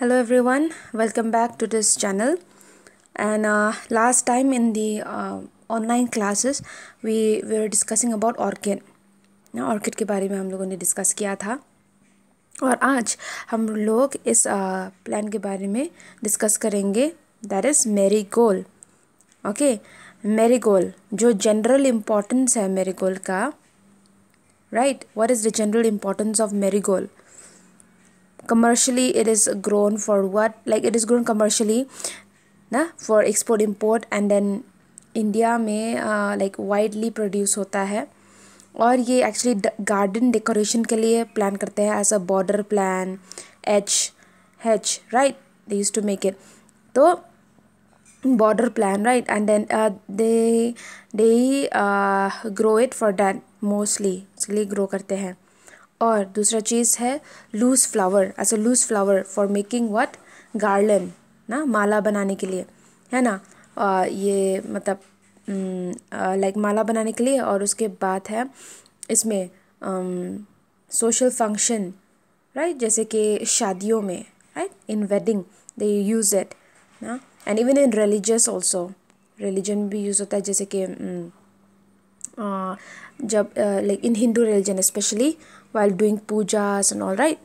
Hello everyone welcome back to this channel and last time in the online classes we we are discussing about orchid orchid के बारे में हम लोगों ने discuss किया था और आज हम लोग इस प्लान uh, के बारे में डिस्कस करेंगे दैट इज़ मेरी गोल ओके मेरी गोल जो जनरल इम्पोर्टेंस है मेरी गोल का right what is the general importance of marigold commercially it is grown for what like it is grown commercially ना for export import and then India में like widely produce होता है और ये actually garden decoration के लिए plant करते हैं as a border plant H hedge right they use to make it तो border plant right and then uh, they they uh, grow it for that mostly इसलिए grow करते हैं और दूसरा चीज़ है loose flower as a loose flower for making what garland ना माला बनाने के लिए है ना आ, ये मतलब लाइक माला बनाने के लिए और उसके बाद है इसमें सोशल फंक्शन राइट जैसे कि शादियों में right in wedding they use it ना and even in religious also religion भी यूज़ होता है जैसे कि um, uh, जब like in Hindu religion specially while doing pujas and all right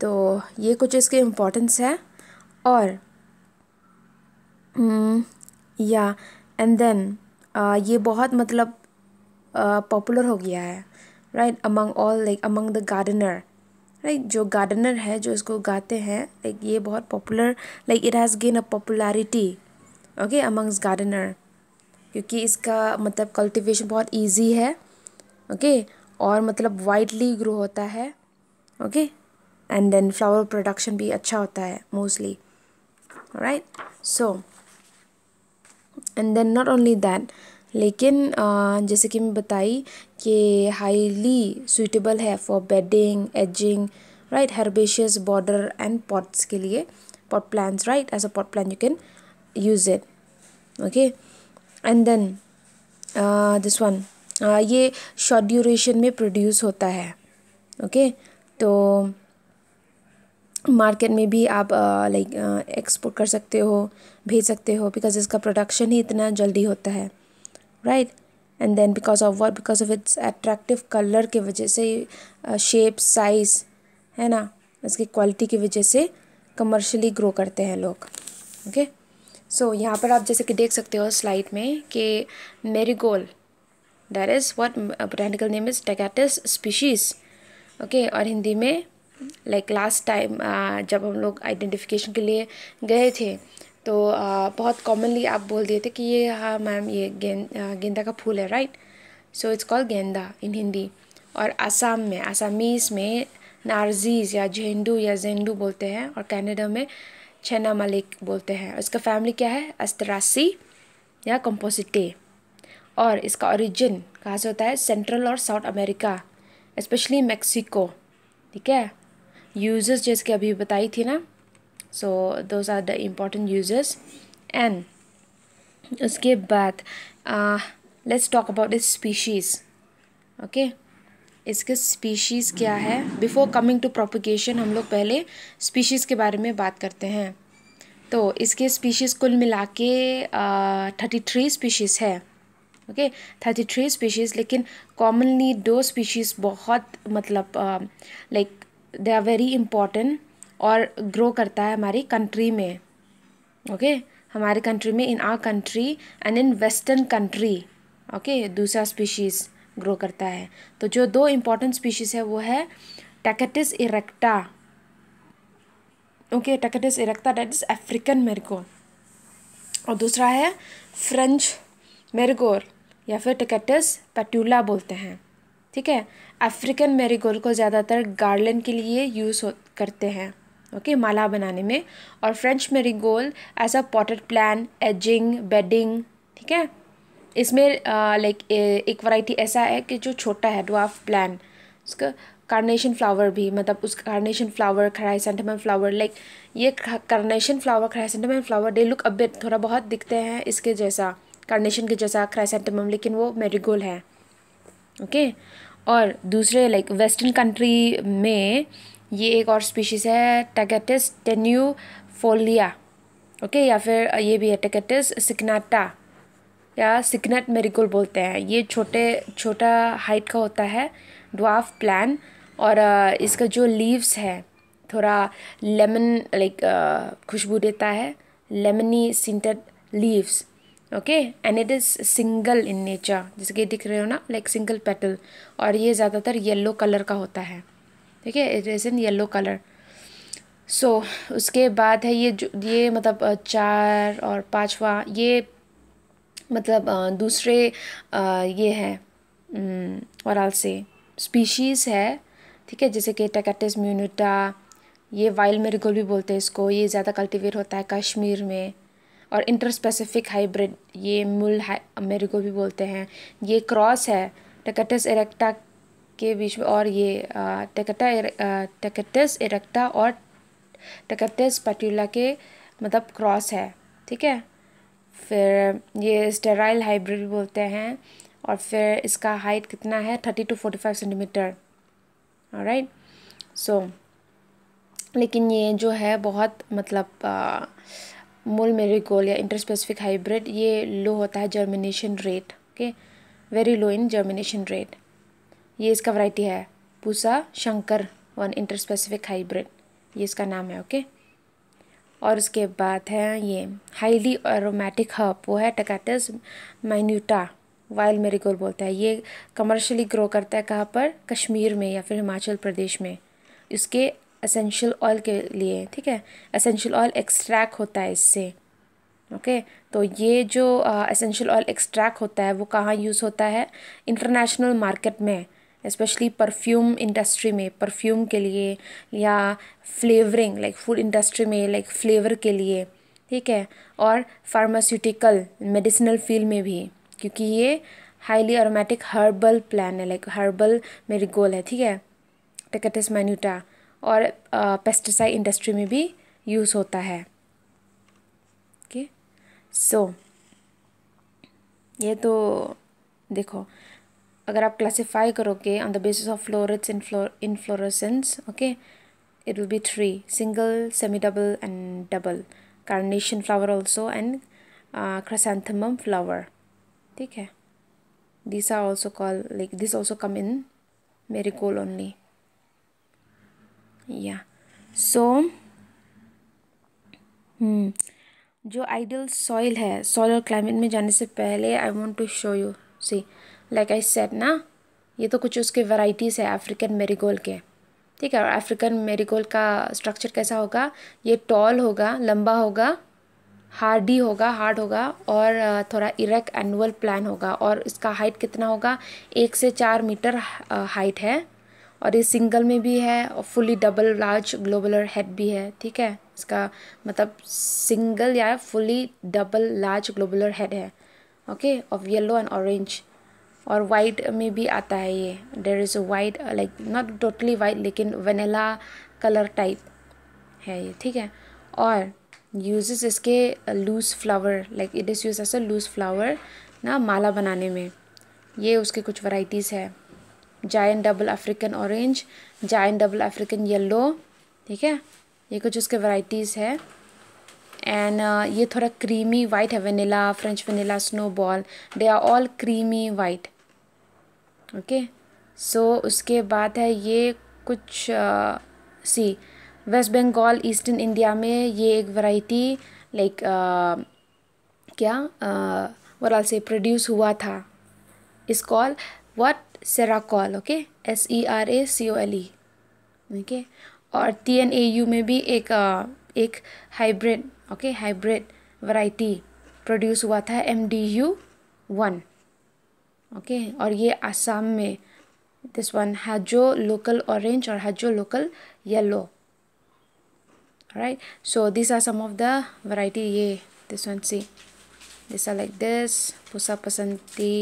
तो ये कुछ इसके इम्पोर्टेंस है और हम्म, या एंड देन ये बहुत मतलब पॉपुलर uh, हो गया है right among all like among the gardener right जो गार्डनर है जो इसको गाते हैं लाइक like, ये बहुत popular like it has gain a popularity okay amongst gardener क्योंकि इसका मतलब कल्टीवेशन बहुत इजी है ओके okay? और मतलब वाइडली ग्रो होता है okay and then flower production भी अच्छा होता है mostly right so and then not only that लेकिन जैसे कि मैं बताई कि हाईली सुइटेबल है for bedding edging right herbaceous border and pots के लिए pot plants right as a pot plant you can use it okay and then this one ये शॉर्ट ड्यूरेशन में प्रोड्यूस होता है ओके तो मार्केट में भी आप लाइक एक्सपोर्ट कर सकते हो भेज सकते हो बिकॉज इसका प्रोडक्शन ही इतना जल्दी होता है right and then because of what because of its attractive colour के वजह से शेप साइज़ है ना इसकी क्वालिटी की वजह से कमर्शली ग्रो करते हैं लोग ओके okay? सो so, यहाँ पर आप जैसे कि देख सकते हो स्लाइड में कि marigold that is what botanical name is Tegatus species okay और हिंदी में लाइक लास्ट टाइम जब हम लोग आइडेंटिफिकेशन के लिए गए थे तो uh, बहुत कॉमनली आप बोल दिए थे कि ये हाँ मैम ये गें गेंदा का फूल है राइट सो इट्स कॉल्ड गेंदा इन हिंदी और आसाम में आसामीज में नारजीज या झेंडू या जेंडू बोलते हैं और कैनेडा में छना मलिक बोलते हैं इसका फैमिली क्या है अस्तरासी या कंपोसिटे और इसका ओरिजिन कहाँ से होता है सेंट्रल और साउथ अमेरिका स्पेशली मेक्सिको ठीक है यूजर्स जैसे अभी बताई थी ना so those are the important users एंड उसके बाद let's talk about this species okay इसके स्पीशीज़ क्या है बिफोर कमिंग टू प्रोपिगेशन हम लोग पहले स्पीशीज़ के बारे में बात करते हैं तो इसके स्पीशीज़ कुल मिला के थर्टी थ्री स्पीशीज़ है ओके थर्टी थ्री स्पीशीज़ लेकिन कॉमनली दो स्पीशीज़ बहुत मतलब like they are very important और ग्रो करता है हमारी कंट्री में ओके okay? हमारे कंट्री में in our country and in western country okay दूसरा स्पीशीज़ ग्रो करता है तो जो दो इम्पॉर्टेंट स्पीशीज़ है वो है Tagetes erecta okay Tagetes erecta that is African marigold और दूसरा है फ्रेंच मेरिगोर या फिर टिकटस पेट्यूला बोलते हैं ठीक है अफ्रीकन मेरीगोल को ज़्यादातर गार्डन के लिए यूज़ करते हैं ओके okay, माला बनाने में और French marigold as a potted plant edging bedding ठीक है इसमें लाइक एक वैरायटी ऐसा है कि जो छोटा है डॉफ प्लान उसका कार्नेशन फ्लावर भी मतलब उस carnation flower chrysanthemum flower like ये carnation flower chrysanthemum flower they look अब थोड़ा बहुत दिखते हैं इसके जैसा कार्नेशन के जैसा क्राइसेंटमम लेकिन वो मेरीगोल है ओके okay? और दूसरे लाइक वेस्टर्न कंट्री में ये एक और स्पीशीज़ है टेन्यू टेन्यूफोलिया ओके या फिर ये भी है टैकेटिस सिकनाटा या सिकनेट मेरीगोल बोलते हैं ये छोटे छोटा हाइट का होता है ड्वाफ प्लान और uh, इसका जो लीव्स है थोड़ा लेमन लाइक uh, खुशबू देता है lemony scented leaves okay and it is single in nature जैसे कि दिख रहे हो ना लाइक सिंगल पेटल और ये ज़्यादातर येलो कलर का होता है ठीक है it is in yellow colour so उसके बाद है ये जो ये मतलब चार और पाँचवा ये मतलब दूसरे ये है और से स्पीशीज़ है ठीक है जैसे कि टैकेटिस म्यूनिटा ये वाइल्ड मेरिगोल भी बोलते हैं इसको ये ज़्यादा कल्टीवेट होता है कश्मीर में और इंटर स्पेसिफिक हाइब्रिड ये मूल अमेरिको भी बोलते हैं ये क्रॉस है टेकेटस एरेक्टा के बीच में और ये टेकटा टेकटस इरेक्टा और टेकेटस पट्यूला के मतलब क्रॉस है ठीक है फिर ये स्टेराइल हाइब्रिड भी बोलते हैं और फिर इसका हाइट कितना है thirty to forty five centimetre right so लेकिन ये जो है बहुत मतलब मोल मेरीगोल या इंटर स्पेसिफिक हाइब्रिड ये लो होता है germination rate okay very low in germination rate ये इसका वैरायटी है Pusa Shankar one interspecific hybrid ये इसका नाम है ओके और उसके बाद है ये हाईली एरोमेटिक हर्ब वो है टकाटस माइन्यूटा वाइल मेरीगोल बोलता है ये कमर्शियली ग्रो करता है कहाँ पर कश्मीर में या फिर हिमाचल प्रदेश में इसके असेंशियल ऑयल के लिए ठीक है असेंशियल ऑयल एक्सट्रैक्ट होता है इससे ओके okay? तो ये जो असेंशियल ऑयल एक्सट्रैक्ट होता है वो कहाँ यूज़ होता है इंटरनेशनल मार्केट में स्पेशली परफ्यूम इंडस्ट्री में परफ्यूम के लिए या फ्लेवरिंग लाइक फूड इंडस्ट्री में लाइक फ्लेवर के लिए ठीक है और फार्मास्यूटिकल मेडिसिनल फील्ड में भी क्योंकि ये हाईली अरोमेटिक हर्बल प्लान है लाइक हर्बल मेरी गोल है ठीक है टेकेटिस मैन्यूटा और पेस्टिसाइड इंडस्ट्री में भी यूज़ होता है ओके सो so, ये तो देखो अगर आप क्लासिफाई करोगे on the basis of florets inflorescence okay it will be three single semi double and double carnation flower also and chrysanthemum flower ठीक है this are also call like this also come in marigold only या so hmm, जो ideal soil है soil और climate में जाने से पहले I want to show you see like I said ना ये तो कुछ उसके वैराइटीज़ है अफ्रीकन मेरीगोल के ठीक है और अफ्रीकन मेरीगोल का स्ट्रक्चर कैसा होगा ये टॉल होगा लंबा होगा हार्डी होगा हार्ड होगा और uh, थोड़ा इरेक्ट एनुअल प्लान होगा और इसका हाइट कितना होगा एक से चार मीटर हाइट uh, है और ये सिंगल में भी है और fully double large globular head भी है ठीक है इसका मतलब सिंगल या fully double large globular head है okay of yellow and orange और वाइट में भी आता है ये there is white like not totally white लेकिन वनीला कलर टाइप है ये ठीक है और यूजेस इसके loose flower like it is use as a loose flower ना माला बनाने में ये उसके कुछ वराइटीज़ है giant double African orange giant double African yellow ठीक है ये कुछ उसके वैरायटीज़ है एंड uh, ये थोड़ा क्रीमी वाइट है vanilla French vanilla snowball they are all creamy white okay so उसके बाद है ये कुछ see West Bengal eastern India में ये एक वराइटी लाइक like, uh, क्या वराल से प्रोड्यूस हुआ था इस call what Siracole okay S E R A C O L E okay और टी एन ए यू में भी एक एक hybrid okay hybrid variety produce हुआ था M D U one okay और ये आसाम में this one Hajo local orange और Hajo local yellow right so this are some of the variety ये this one see this are like this Pusa Basanti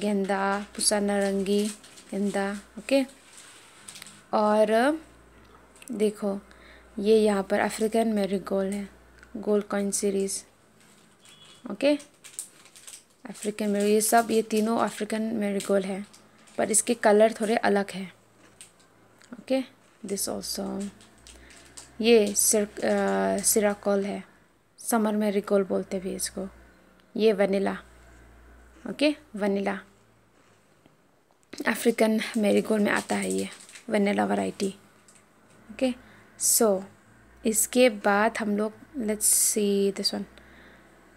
गेंदा पुसा नारंगी गेंदा ओके और देखो ये यहाँ पर अफ्रीकन मेरीगोल्ड है gold coin series okay African मेरी ये सब ये तीनों अफ्रीकन मेरीगोल्ड है पर इसके कलर थोड़े अलग uh, है ओके दिस ऑल्सो ये सिर सिराकोल है समर मेरीगोल्ड बोलते भी इसको ये vanilla okay vanilla African marigold में आता है ये वनीला वैरायटी ओके सो इसके बाद हम लोग let's see this one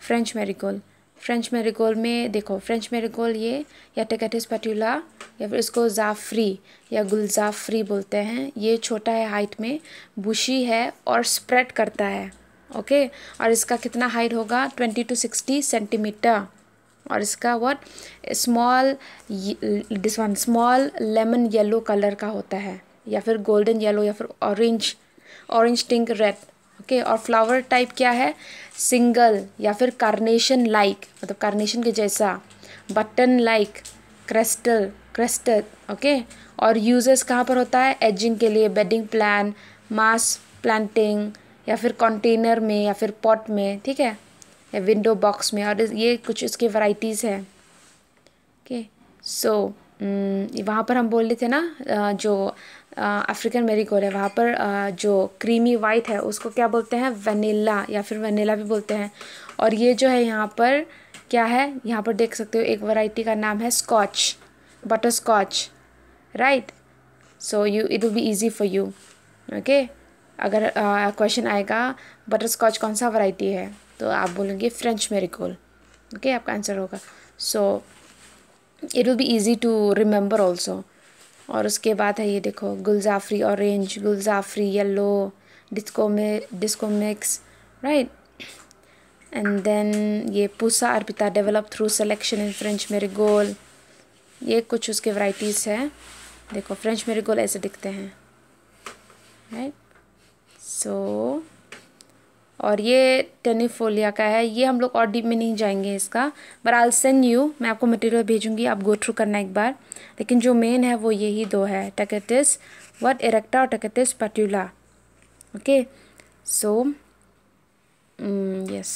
French marigold French marigold में देखो फ्रेंच मेरीगोल्ड ये या टेकेटिस पटूला या फिर इसको जाफरी या गुलजाफरी बोलते हैं ये छोटा है हाइट में बुशी है और स्प्रेड करता है ओके और इसका कितना हाइट होगा ट्वेंटी टू सिक्सटी सेंटीमीटर और इसका what small this one small lemon yellow colour का होता है या फिर गोल्डन येलो या फिर orange orange tinge red okay और फ्लावर टाइप क्या है सिंगल या फिर कार्नेशन लाइक मतलब कार्नेशन के जैसा button like crested crested okay और यूजेस कहाँ पर होता है एजिंग के लिए बेडिंग प्लान मास प्लांटिंग या फिर कंटेनर में या फिर पॉट में ठीक है विंडो बॉक्स में और ये कुछ इसके वैरायटीज़ हैं ओके सो mm, वहाँ पर हम बोल रहे थे ना जो अफ्रीकन मेरीगोल है वहाँ पर जो क्रीमी वाइट है उसको क्या बोलते हैं वनीला या फिर वनीला भी बोलते हैं और ये जो है यहाँ पर क्या है यहाँ पर देख सकते हो एक वैरायटी का नाम है scotch butter scotch right so you it will be easy for you okay अगर क्वेश्चन आएगा बटर स्कॉच कौन सा वैरायटी है तो आप बोलेंगे फ्रेंच मेरिकोल ओके आपका आंसर होगा so it will be easy to remember also और उसके बाद है ये देखो Guljafri orange Guljafri yellow disco में disco mix right and then ये Pusa Arpita develop through selection in French marigold ये कुछ उसके वराइटीज़ है देखो फ्रेंच मेरीगोल ऐसे दिखते हैं राइट सो so, और ये टेनिफोलिया का है ये हम लोग और डीप में नहीं जाएंगे इसका बट आल सेंड यू मैं आपको मटेरियल भेजूंगी आप गो थ्रू करना एक बार लेकिन जो मेन है वो यही दो है टकेटिस वट एरेक्टा और टकेटिस पट्यूला ओके सो यस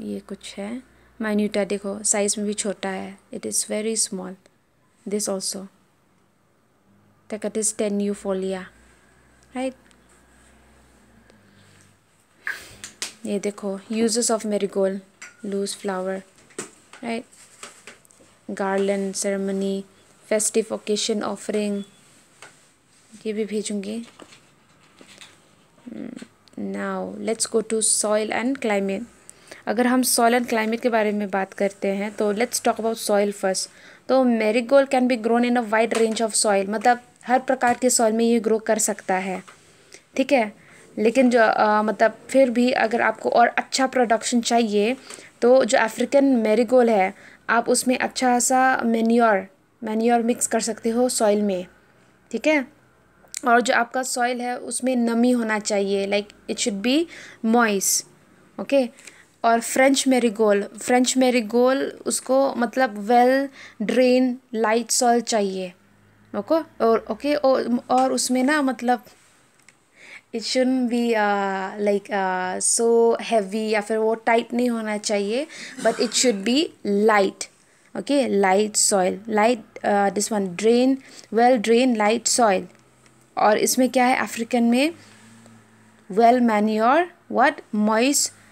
ये कुछ है माइन्यूटा देखो साइज़ में भी छोटा है it is very small this also Tagetes tenuifolia right ये देखो uses of marigold loose flower right garland ceremony festive occasion offering ये भी भेजूंगी now let's go to soil and climate अगर हम सॉइल एंड क्लाइमेट के बारे में बात करते हैं तो let's talk about soil first तो marigold can be grown in a wide range of soil मतलब हर प्रकार के सॉइल में ये ग्रो कर सकता है ठीक है लेकिन जो आ, मतलब फिर भी अगर आपको और अच्छा प्रोडक्शन चाहिए तो जो अफ्रीकन मेरीगोल है आप उसमें अच्छा सा मेन्योर मैन्योर मिक्स कर सकते हो सॉइल में ठीक है और जो आपका सॉइल है उसमें नमी होना चाहिए like it should be moist okay और फ्रेंच मेरीगोल फ्रेंच मेरीगोल उसको मतलब वेल ड्रेन लाइट सॉइल चाहिए ओके और ओके और उसमें ना मतलब it should be like so heavy या फिर वो टाइट नहीं होना चाहिए but it should be light okay light soil light this one drain well drain light soil और इसमें क्या है अफ्रीकन में वेल मैन्योर वट मॉइस्ट